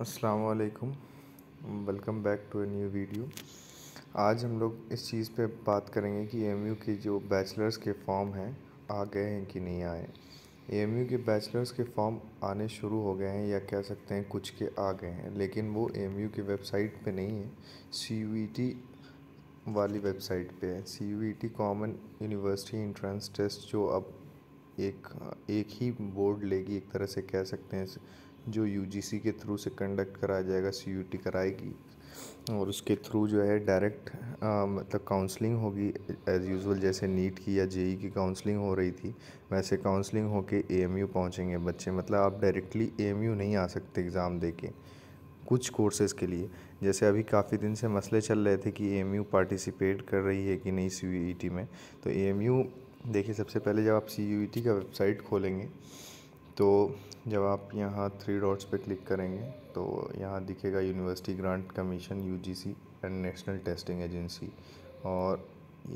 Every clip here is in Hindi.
अस्सलाम welcome back to a new video आज हम लोग इस चीज़ पे बात करेंगे कि यू के जो बैचलर्स के फॉर्म हैं आ गए हैं कि नहीं आए यू के बैचलर्स के फॉर्म आने शुरू हो गए हैं या कह सकते हैं कुछ के आ गए हैं लेकिन वो यू के वेबसाइट पे नहीं है सी e वाली वेबसाइट पे है C common university entrance test जो अब एक एक ही बोर्ड लेगी एक तरह से कह सकते हैं जो यू के थ्रू से कंडक्ट कराया जाएगा सी कराएगी और उसके थ्रू जो है डायरेक्ट मतलब काउंसलिंग होगी एज़ यूज़ुअल जैसे नीट की या जेई e की काउंसलिंग हो रही थी वैसे काउंसलिंग होके एएमयू पहुंचेंगे बच्चे मतलब आप डायरेक्टली एएमयू नहीं आ सकते एग्ज़ाम दे के कुछ कोर्सेज़ के लिए जैसे अभी काफ़ी दिन से मसले चल रहे थे कि यू पार्टिसिपेट कर रही है कि नहीं सी e में तो एएमयू देखिए सबसे पहले जब आप सी e का वेबसाइट खोलेंगे तो जब आप यहाँ थ्री डॉट्स पे क्लिक करेंगे तो यहाँ दिखेगा university grants commission UGC and national testing agency और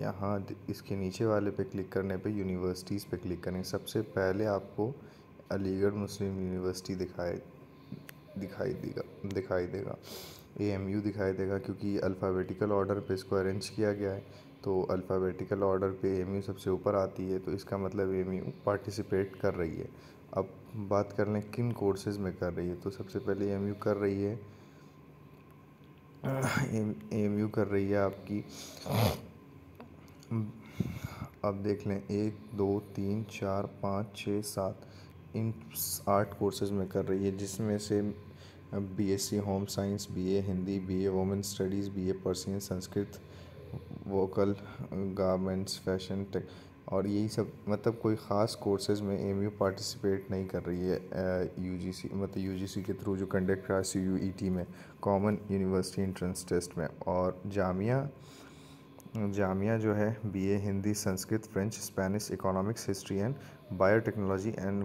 यहाँ इसके नीचे वाले पे क्लिक करने पे यूनिवर्सिटीज़ पे क्लिक करेंगे सबसे पहले आपको अलीगढ़ मुस्लिम यूनिवर्सिटी दिखाई दिखाई देगा दिखाई देगा ए एम यू दिखाई देगा क्योंकि अल्फ़ाबेटिकल ऑर्डर पे इसको अरेंज किया गया है तो अल्फ़ाबेटिकल ऑर्डर पे ए एम यू सबसे ऊपर आती है तो इसका मतलब ए एम यू पार्टिसिपेट कर रही है अब बात कर लें किन कोर्सेज़ में कर रही है तो सबसे पहले ए एम यू कर रही है ए एम यू कर रही है आपकी अब देख लें एक दो तीन चार पाँच छः सात इन आठ कोर्सेज़ में कर रही है जिसमें से BSc home science BA Hindi BA women studies BA Persian Sanskrit vocal garments fashion tech और यही सब मतलब कोई ख़ास कोर्सेज में एम यू पार्टिसिपेट नहीं कर रही है यू जी सी मतलब यू जी सी के थ्रू जो कंडक्ट रहा सी यू ई टी में कॉमन यूनिवर्सिटी इंट्रेंस टेस्ट में और जामिया जामिया जो है BA Hindi Sanskrit French Spanish economics history and biotechnology and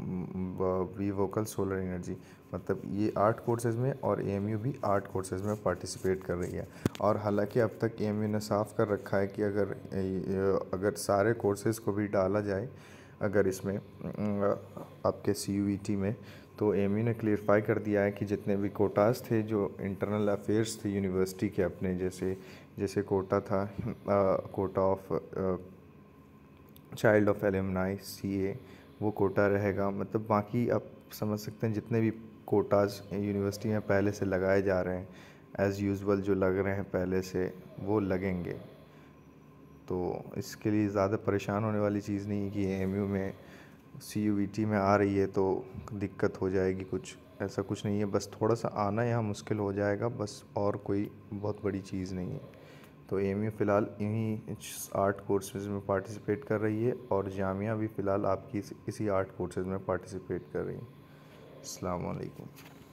V vocal solar energy मतलब ये आर्ट कोर्सेज़ में और ए भी आर्ट कोर्सेज़ में पार्टिसिपेट कर रही है और हालांकि अब तक ए ने साफ़ कर रखा है कि अगर अगर सारे कोर्सेज़ को भी डाला जाए अगर इसमें आपके सी e में तो एम ने क्लियरफाई कर दिया है कि जितने भी कोटास थे जो इंटरनल अफेयर्स थे यूनिवर्सिटी के अपने जैसे जैसे कोटा था आ, quota of child of alumni C A वो कोटा रहेगा मतलब बाकी आप समझ सकते हैं जितने भी कोटाज़ यूनिवर्सिटी में पहले से लगाए जा रहे हैं एज़ यूज़ुअल जो लग रहे हैं पहले से वो लगेंगे तो इसके लिए ज़्यादा परेशान होने वाली चीज़ नहीं है कि एम में सी यू टी में आ रही है तो दिक्कत हो जाएगी कुछ ऐसा कुछ नहीं है बस थोड़ा सा आना यहाँ मुश्किल हो जाएगा बस और कोई बहुत बड़ी चीज़ नहीं है तो एम यू फ़िलहाल इन्हीं आर्ट कोर्सेज़ में पार्टिसिपेट कर रही है और जामिया भी फ़िलहाल आपकी इसी आर्ट कोर्सेज़ में पार्टिसिपेट कर रही है अलैक्म